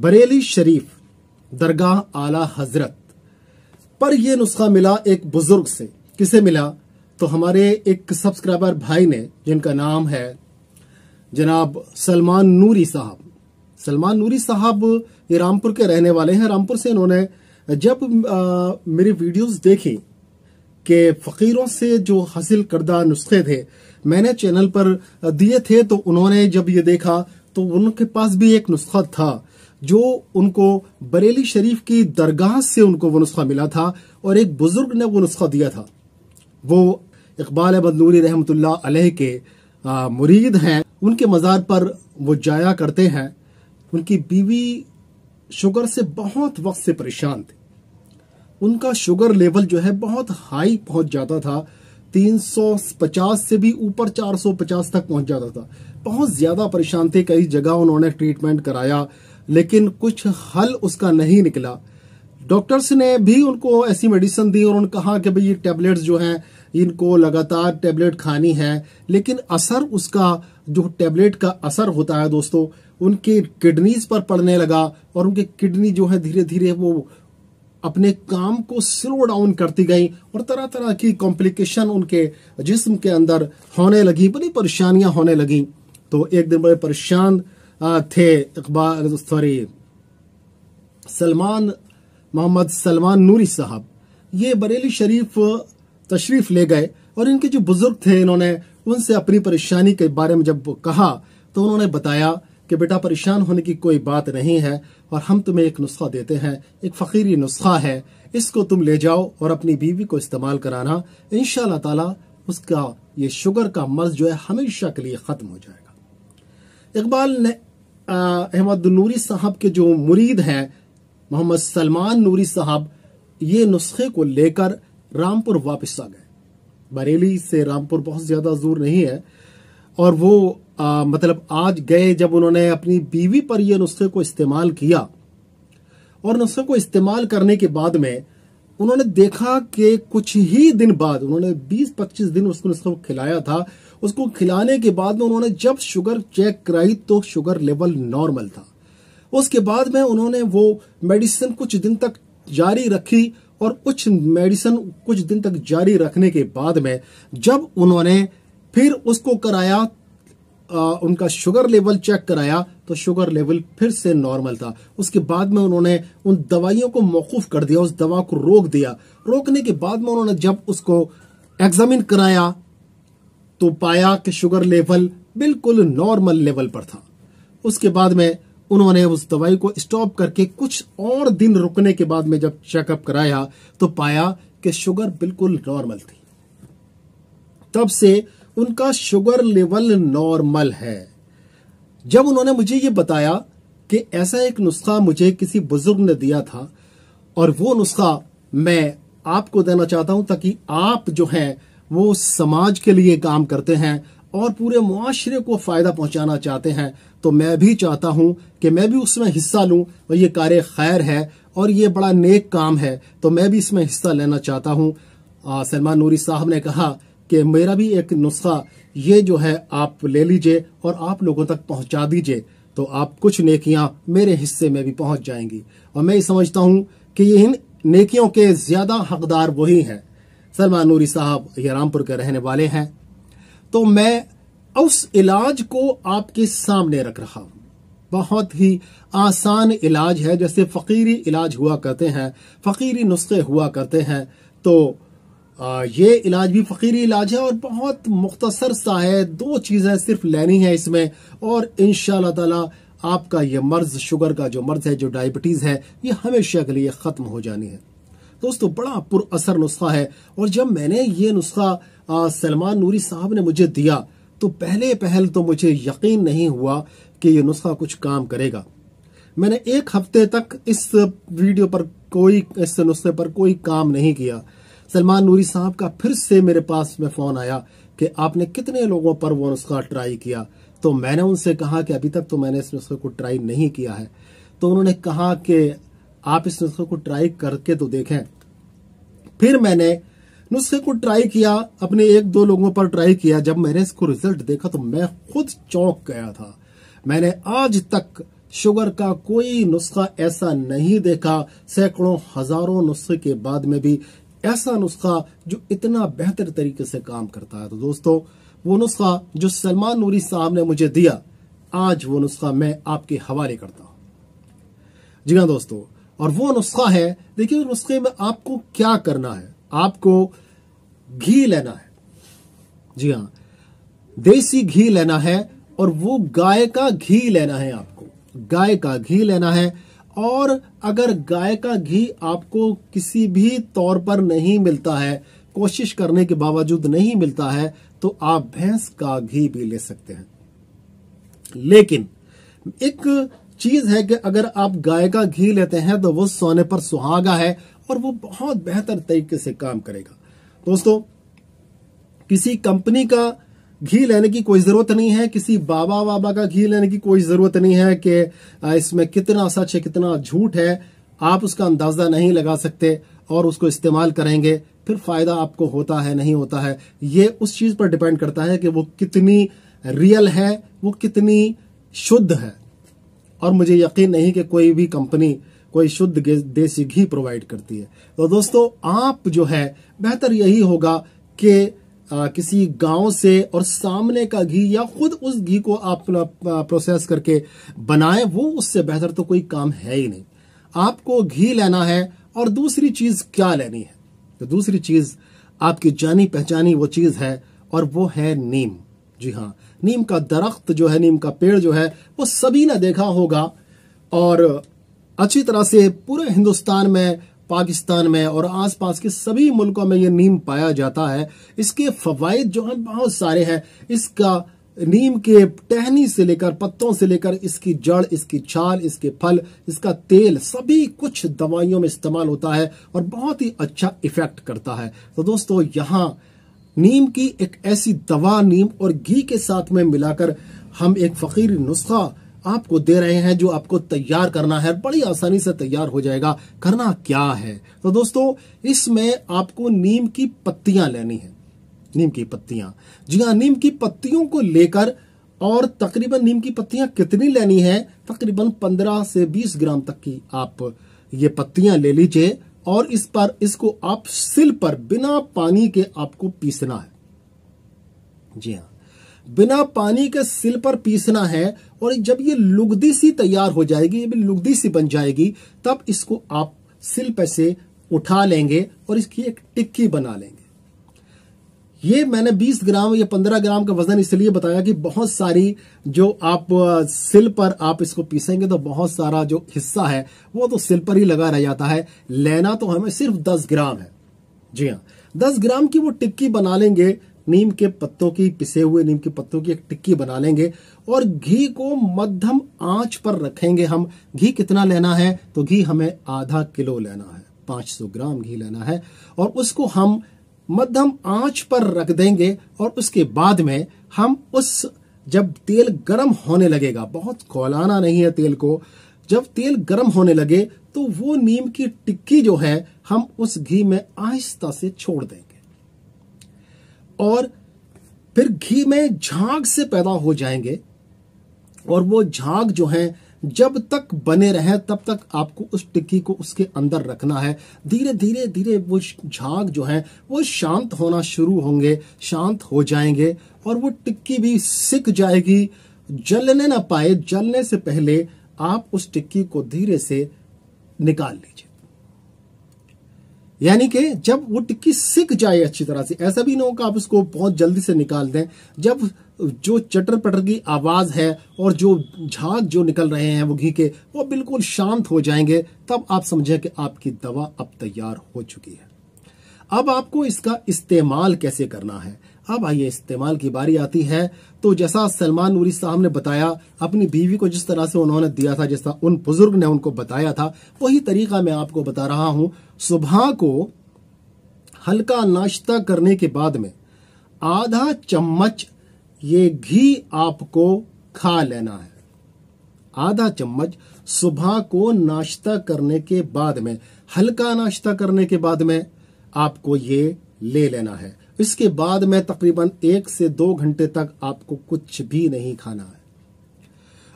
बरेली शरीफ दरगाह आला हजरत पर यह नुस्खा मिला एक बुजुर्ग से किसे मिला तो हमारे एक सब्सक्राइबर भाई ने जिनका नाम है जनाब सलमान नूरी साहब सलमान नूरी साहब ये रामपुर के रहने वाले हैं रामपुर से इन्होंने जब मेरी वीडियोस देखी कि फकीरों से जो हासिल करदा नुस्खे थे मैंने चैनल पर दिए थे तो उन्होंने जब ये देखा तो उनके पास भी एक नुस्खा था जो उनको बरेली शरीफ की दरगाह से उनको वो नुस्खा मिला था और एक बुजुर्ग ने वो नुस्खा दिया था वो इकबाल अहमद नूरी अलह के आ, मुरीद हैं उनके मज़ार पर वो जाया करते हैं उनकी बीवी शुगर से बहुत वक्त से परेशान थी उनका शुगर लेवल जो है बहुत हाई पहुंच जाता था 350 से भी ऊपर 450 तक पहुंच जाता था बहुत ज़्यादा परेशान थे कई जगह उन्होंने ट्रीटमेंट कराया लेकिन कुछ हल उसका नहीं निकला डॉक्टर्स ने भी उनको ऐसी मेडिसिन दी और उन्होंने कहा कि भाई ये टेबलेट्स जो हैं इनको लगातार टेबलेट खानी है लेकिन असर उसका जो टैबलेट का असर होता है दोस्तों उनके किडनीज पर पड़ने लगा और उनके किडनी जो है धीरे धीरे वो अपने काम को स्लो डाउन करती गई और तरह तरह की कॉम्प्लिकेशन उनके जिस्म के अंदर होने लगी बड़ी परेशानियां होने लगी तो एक दिन बड़े परेशान थे इकबाल सॉरी सलमान मोहम्मद सलमान नूरी साहब ये बरेली शरीफ तशरीफ ले गए और इनके जो बुजुर्ग थे इन्होंने उनसे अपनी परेशानी के बारे में जब कहा तो उन्होंने बताया कि बेटा परेशान होने की कोई बात नहीं है और हम तुम्हें एक नुस्खा देते हैं एक फ़कीरी नुस्खा है इसको तुम ले जाओ और अपनी बीवी को इस्तेमाल कराना इन ताला उसका ये शुगर का मर्ज जो है हमेशा के लिए ख़त्म हो जाएगा इकबाल ने अहमद नूरी साहब के जो मुरीद हैं मोहम्मद सलमान नूरी साहब ये नुस्खे को लेकर रामपुर वापस आ गए बरेली से रामपुर बहुत ज़्यादा दूर नहीं है और वो आ, मतलब आज गए जब उन्होंने अपनी बीवी पर यह नुस्खे को इस्तेमाल किया और नुस्खे को इस्तेमाल करने के बाद में उन्होंने देखा कि कुछ ही दिन बाद उन्होंने 20-25 दिन उसको नुस्खे को खिलाया था उसको खिलाने के बाद में उन्होंने जब शुगर चेक कराई तो शुगर लेवल नॉर्मल था उसके बाद में उन्होंने वो मेडिसिन कुछ दिन तक जारी रखी और कुछ मेडिसिन कुछ दिन तक जारी रखने के बाद में जब उन्होंने फिर उसको कराया आ, उनका शुगर लेवल चेक कराया तो शुगर लेवल फिर से नॉर्मल था उसके बाद में उन्होंने उन दवाइयों को मौकूफ कर दिया उस दवा को रोक दिया रोकने के बाद में उन्होंने जब उसको एग्जामिन कराया तो पाया कि शुगर लेवल बिल्कुल नॉर्मल लेवल पर था उसके बाद में उन्होंने उस दवाई को स्टॉप करके कुछ और दिन रुकने के बाद में जब चेकअप कराया तो पाया कि शुगर बिल्कुल नॉर्मल थी तब से उनका शुगर लेवल नॉर्मल है जब उन्होंने मुझे ये बताया कि ऐसा एक नुस्खा मुझे किसी बुजुर्ग ने दिया था और वो नुस्खा मैं आपको देना चाहता हूं ताकि आप जो हैं वो समाज के लिए काम करते हैं और पूरे मुआशरे को फ़ायदा पहुंचाना चाहते हैं तो मैं भी चाहता हूं कि मैं भी उसमें हिस्सा लूं और ये कार्य खैर है और ये बड़ा नेक काम है तो मैं भी इसमें हिस्सा लेना चाहता हूं सलमान नूरी साहब ने कहा कि मेरा भी एक नुस्खा ये जो है आप ले लीजिए और आप लोगों तक पहुंचा दीजिए तो आप कुछ नेकियां मेरे हिस्से में भी पहुंच जाएंगी और मैं समझता हूं कि इन नेकियों के ज्यादा हकदार वही हैं सलमान नूरी साहब ये रामपुर के रहने वाले हैं तो मैं उस इलाज को आपके सामने रख रहा हूं बहुत ही आसान इलाज है जैसे फकीरी इलाज हुआ करते हैं फकीरी नुस्खे हुआ करते हैं तो ये इलाज भी फकीरी इलाज है और बहुत मुख्तसर सा है दो चीज़ें सिर्फ लेनी है इसमें और इन ताला आपका ये मर्ज शुगर का जो मर्ज है जो डायबिटीज़ है ये हमेशा के लिए ख़त्म हो जानी है दोस्तों तो बड़ा असर नुस्खा है और जब मैंने ये नुस्खा सलमान नूरी साहब ने मुझे दिया तो पहले पहल तो मुझे यकीन नहीं हुआ कि ये नुस्खा कुछ काम करेगा मैंने एक हफ्ते तक इस वीडियो पर कोई इस नुस्खे पर कोई काम नहीं किया सलमान नूरी साहब का फिर से मेरे पास में फोन आया कि आपने कितने लोगों पर वो नुस्खा ट्राई किया तो मैंने उनसे कहा कि अभी तक तो मैंने इस नुस्खे को ट्राई नहीं किया है तो उन्होंने कहा कि आप इस नुस्खे को ट्राई करके तो देखें फिर मैंने नुस्खे को ट्राई किया अपने एक दो लोगों पर ट्राई किया जब मैंने इसको रिजल्ट देखा तो मैं खुद चौंक गया था मैंने आज तक शुगर का कोई नुस्खा ऐसा नहीं देखा सैकड़ों हजारों नुस्खे के बाद में भी ऐसा नुस्खा जो इतना बेहतर तरीके से काम करता है तो दोस्तों वो नुस्खा जो सलमान नूरी साहब ने मुझे दिया आज वो नुस्खा मैं आपके हवाले करता हूं जी हाँ दोस्तों और वो नुस्खा है देखिए उस नुस्खे में आपको क्या करना है आपको घी लेना है जी हाँ देसी घी लेना है और वो गाय का घी लेना है आपको गाय का घी लेना है और अगर गाय का घी आपको किसी भी तौर पर नहीं मिलता है कोशिश करने के बावजूद नहीं मिलता है तो आप भैंस का घी भी ले सकते हैं लेकिन एक चीज है कि अगर आप गाय का घी लेते हैं तो वो सोने पर सुहागा है और वो बहुत बेहतर तरीके से काम करेगा दोस्तों किसी कंपनी का घी लेने की कोई जरूरत नहीं है किसी बाबा वाबा का घी लेने की कोई जरूरत नहीं है कि इसमें कितना सच है कितना झूठ है आप उसका अंदाजा नहीं लगा सकते और उसको इस्तेमाल करेंगे फिर फायदा आपको होता है नहीं होता है ये उस चीज पर डिपेंड करता है कि वो कितनी रियल है वो कितनी शुद्ध है और मुझे यकीन नहीं कि कोई भी कंपनी कोई शुद्ध देसी घी प्रोवाइड करती है तो दोस्तों आप जो है बेहतर यही होगा कि आ, किसी गांव से और सामने का घी या खुद उस घी को आप प्रोसेस करके बनाएं वो उससे बेहतर तो कोई काम है ही नहीं आपको घी लेना है और दूसरी चीज क्या लेनी है तो दूसरी चीज आपकी जानी पहचानी वो चीज है और वो है नीम जी हाँ नीम का दरख्त जो है नीम का पेड़ जो है वो सभी ने देखा होगा और अच्छी तरह से पूरे हिंदुस्तान में पाकिस्तान में और आसपास के सभी मुल्कों में ये नीम पाया जाता है इसके फवायद जो है बहुत सारे हैं इसका नीम के टहनी से लेकर पत्तों से लेकर इसकी जड़ इसकी छाल इसके फल इसका तेल सभी कुछ दवाइयों में इस्तेमाल होता है और बहुत ही अच्छा इफेक्ट करता है तो दोस्तों यहाँ नीम की एक ऐसी दवा नीम और घी के साथ में मिलाकर हम एक फकीर नुस्खा आपको दे रहे हैं जो आपको तैयार करना है बड़ी आसानी से तैयार हो जाएगा करना क्या है तो दोस्तों इसमें आपको नीम की पत्तियां लेनी है नीम की पत्तियां जी हाँ नीम की पत्तियों को लेकर और तकरीबन नीम की पत्तियां कितनी लेनी है तकरीबन 15 से 20 ग्राम तक की आप ये पत्तियां ले लीजिए और इस पर इसको आप सिल पर बिना पानी के आपको पीसना है जी हाँ बिना पानी के सिल पर पीसना है और जब ये लुगदी सी तैयार हो जाएगी ये भी लुगदी सी बन जाएगी तब इसको आप सिल पर से उठा लेंगे और इसकी एक टिक्की बना लेंगे ये मैंने 20 ग्राम या 15 ग्राम का वजन इसलिए बताया कि बहुत सारी जो आप सिल पर आप इसको पीसेंगे तो बहुत सारा जो हिस्सा है वो तो सिल पर ही लगा रह जाता है लेना तो हमें सिर्फ 10 ग्राम है जी हाँ 10 ग्राम की वो टिक्की बना लेंगे नीम के पत्तों की पिसे हुए नीम के पत्तों की एक टिक्की बना लेंगे और घी को मध्यम आंच पर रखेंगे हम घी कितना लेना है तो घी हमें आधा किलो लेना है 500 ग्राम घी लेना है और उसको हम मध्यम आंच पर रख देंगे और उसके बाद में हम उस जब तेल गर्म होने लगेगा बहुत कौलाना नहीं है तेल को जब तेल गर्म होने लगे तो वो नीम की टिक्की जो है हम उस घी में आहिस्ता से छोड़ देंगे और फिर घी में झाग से पैदा हो जाएंगे और वो झाग जो है जब तक बने रहें तब तक आपको उस टिक्की को उसके अंदर रखना है धीरे धीरे धीरे वो झाग जो है वो शांत होना शुरू होंगे शांत हो जाएंगे और वो टिक्की भी सिक जाएगी जलने ना पाए जलने से पहले आप उस टिक्की को धीरे से निकाल लीजिए यानी कि जब वो टिक्की सिक जाए अच्छी तरह से ऐसा भी ना हो कि आप उसको बहुत जल्दी से निकाल दें जब जो चटर पटर की आवाज है और जो झाग जो निकल रहे हैं वो घी के वो बिल्कुल शांत हो जाएंगे तब आप समझें कि आपकी दवा अब तैयार हो चुकी है अब आपको इसका इस्तेमाल कैसे करना है अब आइए इस्तेमाल की बारी आती है तो जैसा सलमान नूरी साहब ने बताया अपनी बीवी को जिस तरह से उन्होंने दिया था जैसा उन बुजुर्ग ने उनको बताया था वही तरीका मैं आपको बता रहा हूं सुबह को हल्का नाश्ता करने के बाद में आधा चम्मच ये घी आपको खा लेना है आधा चम्मच सुबह को नाश्ता करने के बाद में हल्का नाश्ता करने के बाद में आपको ये ले लेना है इसके बाद में तकरीबन एक से दो घंटे तक आपको कुछ भी नहीं खाना है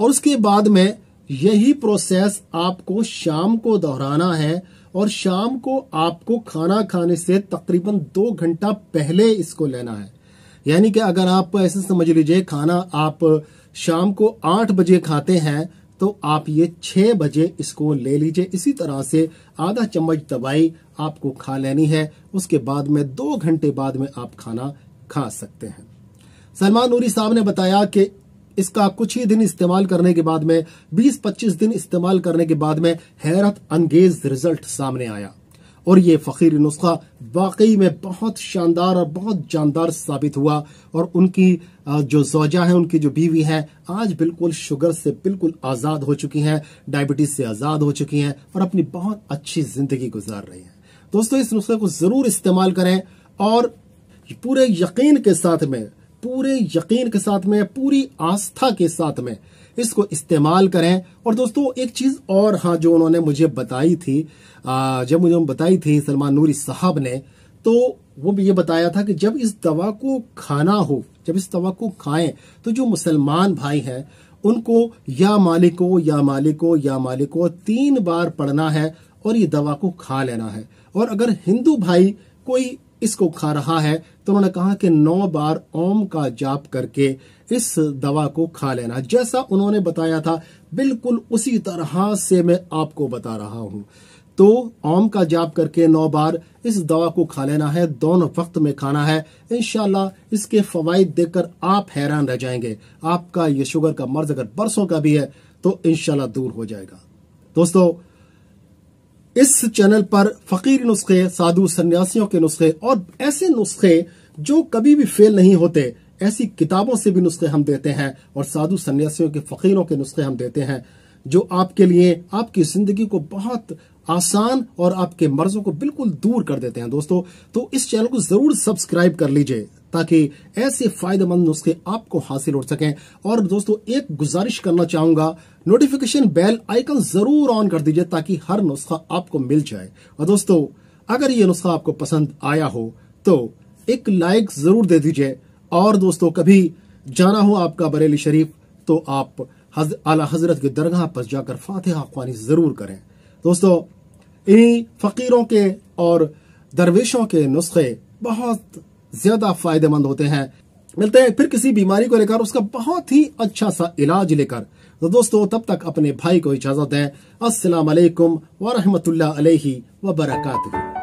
और उसके बाद में यही प्रोसेस आपको शाम को दोहराना है और शाम को आपको खाना खाने से तकरीबन दो घंटा पहले इसको लेना है यानी कि अगर आप ऐसे समझ लीजिए खाना आप शाम को आठ बजे खाते हैं तो आप ये छह बजे इसको ले लीजिए इसी तरह से आधा चम्मच दवाई आपको खा लेनी है उसके बाद में दो घंटे बाद में आप खाना खा सकते हैं सलमान नूरी साहब ने बताया कि इसका कुछ ही दिन इस्तेमाल करने के बाद में 20-25 दिन इस्तेमाल करने के बाद में हैरत अंगेज रिजल्ट सामने आया और ये फ़कीर नुस्खा वाकई में बहुत शानदार और बहुत जानदार साबित हुआ और उनकी जो जोजा है उनकी जो बीवी है आज बिल्कुल शुगर से बिल्कुल आज़ाद हो चुकी हैं डायबिटीज़ से आज़ाद हो चुकी हैं और अपनी बहुत अच्छी ज़िंदगी गुजार रही हैं दोस्तों इस नुस्खे को ज़रूर इस्तेमाल करें और पूरे यकीन के साथ में पूरे यकीन के साथ में पूरी आस्था के साथ में इसको इस्तेमाल करें और दोस्तों एक चीज और हाँ जो उन्होंने मुझे बताई थी जब मुझे बताई थी सलमान नूरी साहब ने तो वो भी ये बताया था कि जब इस दवा को खाना हो जब इस दवा को खाएं तो जो मुसलमान भाई हैं उनको या मालिको या मालिको या मालिको तीन बार पढ़ना है और ये दवा को खा लेना है और अगर हिंदू भाई कोई इसको खा रहा है तो उन्होंने कहा कि नौ बार ओम का जाप करके इस दवा को खा लेना जैसा उन्होंने बताया था बिल्कुल उसी तरह से मैं आपको बता रहा हूं तो ओम का जाप करके नौ बार इस दवा को खा लेना है दोनों वक्त में खाना है इनशाला इसके फवायद देखकर आप हैरान रह जाएंगे आपका ये शुगर का मर्ज अगर बरसों का भी है तो इनशाला दूर हो जाएगा दोस्तों इस चैनल पर फकीर नुस्खे साधु सन्यासियों के नुस्खे और ऐसे नुस्खे जो कभी भी फेल नहीं होते ऐसी किताबों से भी नुस्खे हम देते हैं और साधु सन्यासियों के फकीरों के नुस्खे हम देते हैं जो आपके लिए आपकी जिंदगी को बहुत आसान और आपके मर्जों को बिल्कुल दूर कर देते हैं दोस्तों तो इस चैनल को जरूर सब्सक्राइब कर लीजिए ताकि ऐसे फायदेमंद नुस्खे आपको हासिल हो सकें और दोस्तों एक गुजारिश करना चाहूंगा नोटिफिकेशन बेल आइकन जरूर ऑन कर दीजिए ताकि हर नुस्खा आपको मिल जाए और दोस्तों अगर ये नुस्खा आपको पसंद आया हो तो एक लाइक जरूर दे दीजिए और दोस्तों कभी जाना हो आपका बरेली शरीफ तो आप हज, आला हजरत की दरगाह पर जाकर फातिहा ख्वानी जरूर करें दोस्तों इन्हीं फकीरों के और दरवेशों के नुस्खे बहुत ज्यादा फायदेमंद होते हैं मिलते हैं फिर किसी बीमारी को लेकर उसका बहुत ही अच्छा सा इलाज लेकर तो दोस्तों तब तक अपने भाई को इजाजत दें असल वरहमत ला वबरकू